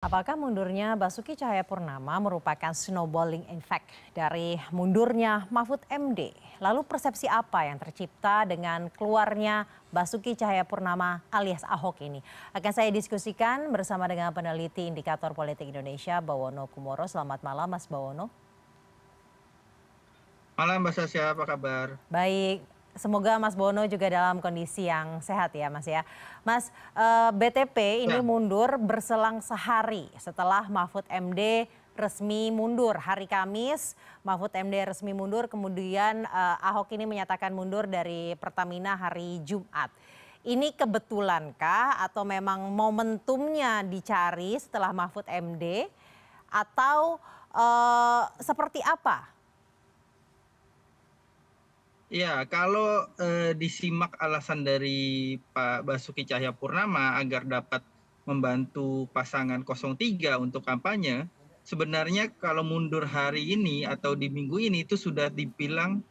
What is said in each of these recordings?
Apakah mundurnya Basuki Cahaya Purnama merupakan snowballing effect dari mundurnya Mahfud MD? Lalu persepsi apa yang tercipta dengan keluarnya Basuki Cahaya Purnama alias Ahok ini? Akan saya diskusikan bersama dengan peneliti Indikator Politik Indonesia Bawono Kumoro. Selamat malam Mas Bawono. Malam Mbak Sasya, apa kabar? Baik, Semoga Mas Bono juga dalam kondisi yang sehat ya Mas ya. Mas, eh, BTP ini ya. mundur berselang sehari setelah Mahfud MD resmi mundur. Hari Kamis Mahfud MD resmi mundur, kemudian eh, Ahok ini menyatakan mundur dari Pertamina hari Jumat. Ini kebetulankah atau memang momentumnya dicari setelah Mahfud MD atau eh, seperti apa ya kalau eh, disimak alasan dari pak basuki cahayapurnama agar dapat membantu pasangan 03 untuk kampanye sebenarnya kalau mundur hari ini atau di minggu ini itu sudah dibilang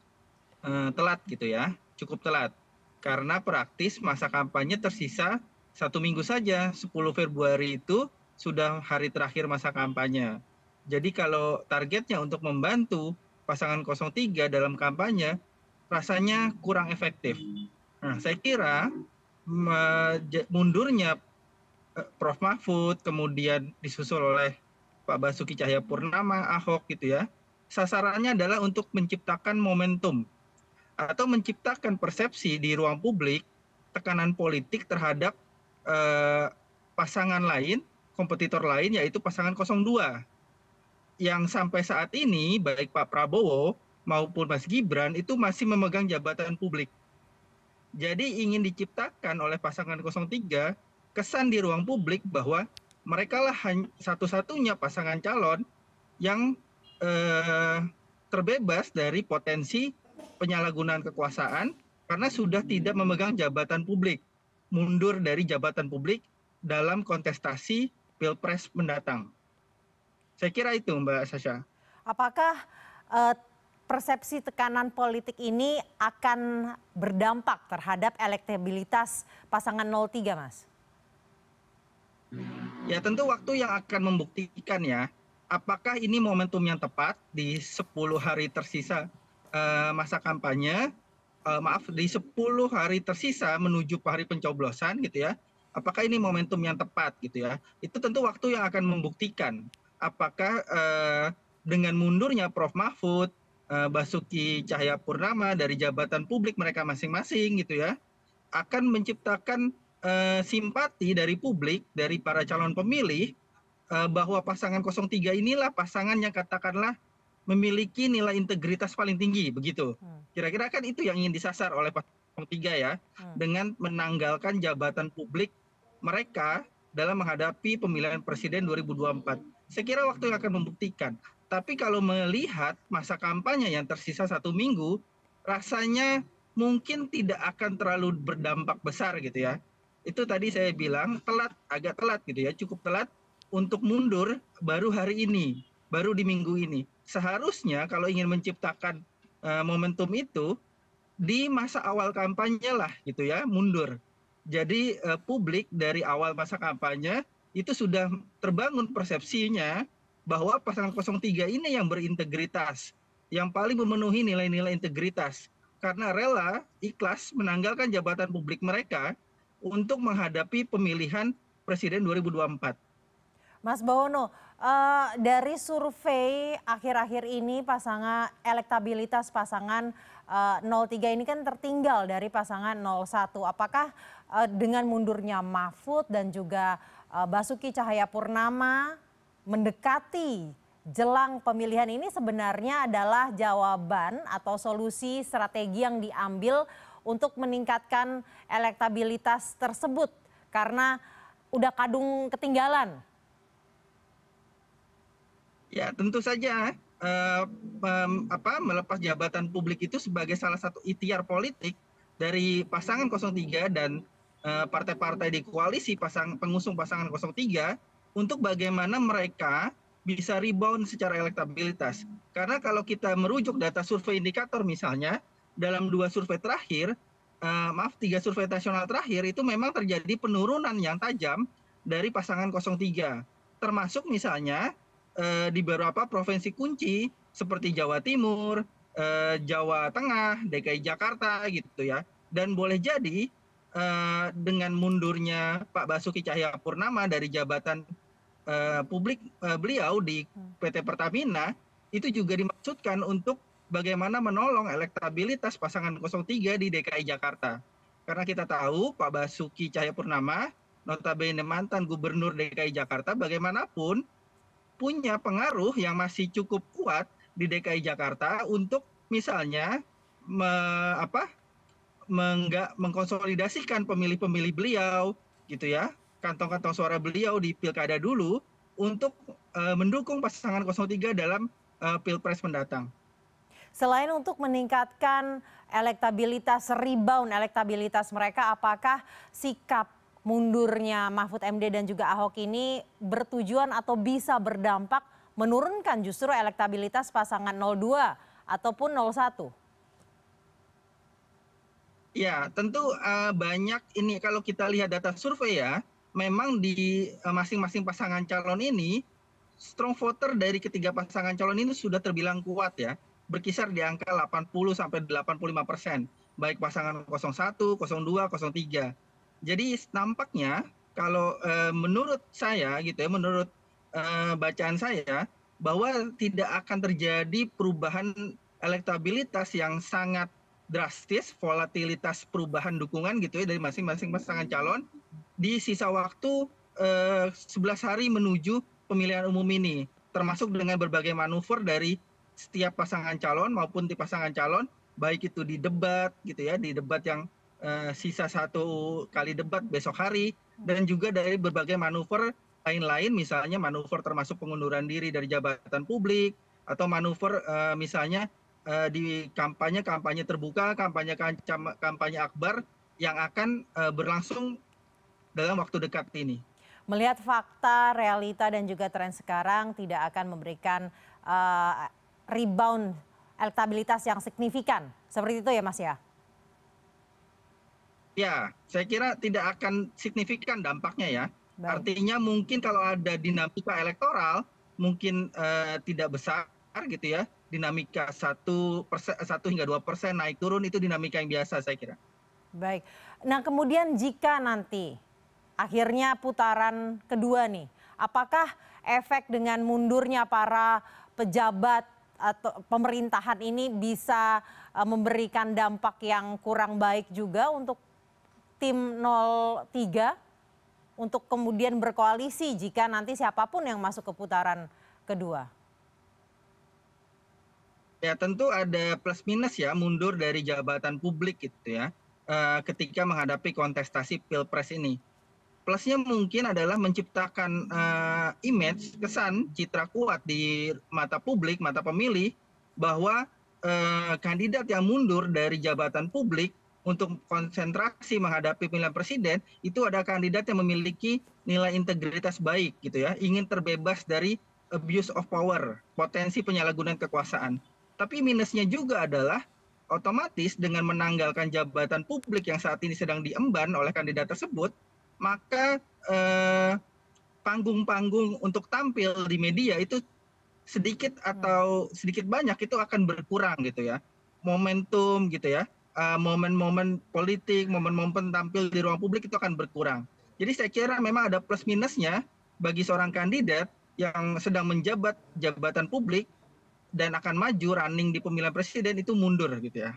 eh, telat gitu ya cukup telat karena praktis masa kampanye tersisa satu minggu saja 10 Februari itu sudah hari terakhir masa kampanye jadi kalau targetnya untuk membantu pasangan 03 dalam kampanye rasanya kurang efektif. Nah, saya kira mundurnya eh, Prof Mahfud kemudian disusul oleh Pak Basuki Cahayapurnama, Ahok gitu ya. Sasarannya adalah untuk menciptakan momentum atau menciptakan persepsi di ruang publik tekanan politik terhadap eh, pasangan lain, kompetitor lain yaitu pasangan 02 yang sampai saat ini baik Pak Prabowo maupun Mas Gibran itu masih memegang jabatan publik. Jadi ingin diciptakan oleh pasangan 03 kesan di ruang publik bahwa mereka lah satu-satunya pasangan calon yang eh, terbebas dari potensi penyalahgunaan kekuasaan karena sudah tidak memegang jabatan publik, mundur dari jabatan publik dalam kontestasi pilpres mendatang. Saya kira itu, Mbak Sasha. Apakah uh, persepsi tekanan politik ini akan berdampak terhadap elektabilitas pasangan 03, Mas? Ya tentu waktu yang akan membuktikan ya, apakah ini momentum yang tepat di 10 hari tersisa eh, masa kampanye, uh, maaf, di 10 hari tersisa menuju hari pencoblosan gitu ya, apakah ini momentum yang tepat gitu ya. Itu tentu waktu yang akan membuktikan apakah uh, dengan mundurnya Prof. Mahfud, Eh, Basuki Cahaya Purnama dari jabatan publik mereka masing-masing gitu ya akan menciptakan uh, simpati dari publik dari para calon pemilih uh, bahwa pasangan 03 inilah pasangan yang katakanlah memiliki nilai integritas paling tinggi begitu. Hmm. Kira-kira kan itu yang ingin disasar oleh pasangan 03 ya hmm. dengan menanggalkan jabatan publik mereka dalam menghadapi pemilihan presiden 2024. Saya kira waktu yang akan membuktikan tapi kalau melihat masa kampanye yang tersisa satu minggu rasanya mungkin tidak akan terlalu berdampak besar gitu ya itu tadi saya bilang telat agak telat gitu ya cukup telat untuk mundur baru hari ini baru di minggu ini seharusnya kalau ingin menciptakan uh, momentum itu di masa awal kampanye lah gitu ya mundur jadi uh, publik dari awal masa kampanye itu sudah terbangun persepsinya bahwa pasangan 03 ini yang berintegritas, yang paling memenuhi nilai-nilai integritas karena rela ikhlas menanggalkan jabatan publik mereka untuk menghadapi pemilihan presiden 2024. Mas Bawono, uh, dari survei akhir-akhir ini pasangan elektabilitas pasangan uh, eh, 03 ini kan tertinggal dari pasangan 01. Apakah uh, dengan mundurnya Mahfud dan juga uh, Basuki Cahayapurnama mendekati jelang pemilihan ini sebenarnya adalah jawaban atau solusi strategi yang diambil untuk meningkatkan elektabilitas tersebut karena udah kadung ketinggalan. Ya, tentu saja eh, apa melepas jabatan publik itu sebagai salah satu ikhtiar politik dari pasangan 03 dan eh, partai-partai eh, di koalisi pasang pengusung pasangan 03 untuk bagaimana mereka bisa rebound secara elektabilitas. Karena kalau kita merujuk data survei indikator misalnya, dalam dua survei terakhir, uh, maaf tiga survei nasional terakhir itu memang terjadi penurunan yang tajam dari pasangan 03. Termasuk misalnya uh, di beberapa provinsi kunci seperti Jawa Timur, uh, Jawa Tengah, DKI Jakarta gitu ya. Dan boleh jadi uh, dengan mundurnya Pak Basuki Purnama dari jabatan uh, publik uh, beliau di PT Pertamina itu juga dimaksudkan untuk bagaimana menolong elektabilitas pasangan 03 di DKI Jakarta. Karena kita tahu Pak Basuki Purnama notabene mantan gubernur DKI Jakarta bagaimanapun punya pengaruh yang masih cukup kuat di DKI Jakarta untuk misalnya me, apa menggak mengkonsolidasikan pemilih-pemilih beliau gitu ya kantong-kantong suara beliau di pilkada dulu untuk uh, mendukung pasangan 03 dalam uh, pilpres mendatang. Selain untuk meningkatkan elektabilitas rebound elektabilitas mereka, apakah sikap mundurnya Mahfud MD dan juga Ahok ini bertujuan atau bisa berdampak menurunkan justru elektabilitas pasangan 02 ataupun 01? ya tentu eh, banyak ini kalau kita lihat data survei ya memang di eh, masing masing pasangan calon ini strong voter dari ketiga pasangan calon ini sudah terbilang kuat ya berkisar di angka 80 sampai 85 persen baik pasangan 01, 02, 03. Jadi nampaknya kalau e, menurut saya gitu ya, menurut e, bacaan saya bahwa tidak akan terjadi perubahan elektabilitas yang sangat drastis volatilitas perubahan dukungan gitu ya dari masing-masing pasangan calon di sisa waktu eh, 11 hari menuju pemilihan umum ini termasuk dengan berbagai manuver dari setiap pasangan calon maupun di pasangan calon baik itu di debat gitu ya di debat yang eh, sisa satu kali debat besok hari dan juga dari berbagai manuver lain-lain misalnya manuver termasuk pengunduran diri dari jabatan publik atau manuver eh, misalnya Eh, di kampanye kampanye terbuka kampanye kampanye akbar yang akan eh, berlangsung dalam waktu dekat ini. Melihat fakta, realita dan juga tren sekarang tidak akan memberikan uh, rebound elektabilitas yang signifikan. Seperti itu ya Mas ya? Ya, saya kira tidak akan signifikan dampaknya ya. Baik. Artinya mungkin kalau ada dinamika elektoral mungkin uh, tidak besar gitu ya dinamika satu hingga dua persen naik turun itu dinamika yang biasa saya kira. Baik, nah kemudian jika nanti akhirnya putaran kedua nih, apakah efek dengan mundurnya para pejabat atau pemerintahan ini bisa eh, memberikan dampak yang kurang baik juga untuk tim 03 untuk kemudian berkoalisi jika nanti siapapun yang masuk ke putaran kedua? Ya tentu ada plus minus ya mundur dari jabatan publik gitu ya eh, ketika menghadapi kontestasi pilpres ini. Plusnya mungkin adalah menciptakan uh, image, kesan, citra kuat di mata publik, mata pemilih bahwa uh, kandidat yang mundur dari jabatan publik untuk konsentrasi menghadapi pemilihan presiden itu ada kandidat yang memiliki nilai integritas baik gitu ya, ingin terbebas dari abuse of power, potensi penyalahgunaan kekuasaan tapi minusnya juga adalah otomatis dengan menanggalkan jabatan publik yang saat ini sedang diemban oleh kandidat tersebut, maka eh, panggung-panggung eh, untuk tampil di media itu sedikit ya. atau sedikit banyak itu akan berkurang gitu ya. Momentum gitu ya, eh, momen-momen eh, politik, momen-momen tampil di ruang publik itu akan berkurang. Jadi saya kira memang ada plus minusnya bagi seorang kandidat yang sedang menjabat jabatan publik dan akan maju running di pemilihan presiden itu mundur gitu ya.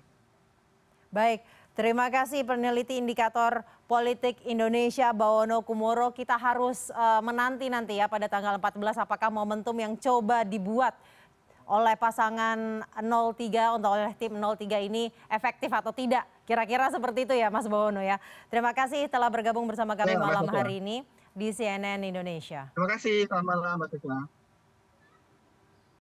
Baik, terima kasih peneliti indikator politik Indonesia Bawono Kumoro. Kita harus uh, menanti nanti ya pada tanggal 14 apakah momentum yang coba dibuat oleh pasangan 03 untuk oleh tim 03 ini efektif atau tidak. Kira-kira seperti itu ya Mas Bawono ya. Terima kasih telah bergabung bersama kami ya, malam hari ini di CNN Indonesia. Terima kasih, selamat malam Mbak